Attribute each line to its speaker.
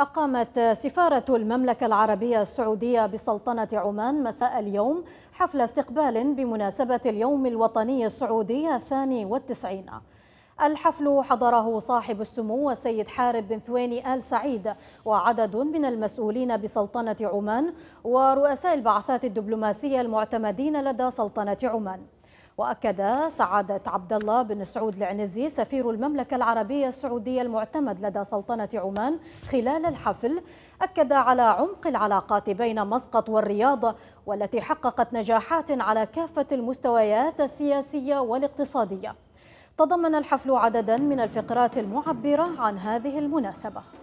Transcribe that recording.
Speaker 1: أقامت سفارة المملكة العربية السعودية بسلطنة عمان مساء اليوم حفل استقبال بمناسبة اليوم الوطني السعودي الثاني والتسعين الحفل حضره صاحب السمو السيد حارب بن ثويني آل سعيد وعدد من المسؤولين بسلطنة عمان ورؤساء البعثات الدبلوماسية المعتمدين لدى سلطنة عمان وأكد سعادة عبد الله بن سعود العنزي سفير المملكة العربية السعودية المعتمد لدى سلطنة عمان خلال الحفل أكد على عمق العلاقات بين مسقط والرياض والتي حققت نجاحات على كافة المستويات السياسية والاقتصادية تضمن الحفل عددا من الفقرات المعبرة عن هذه المناسبة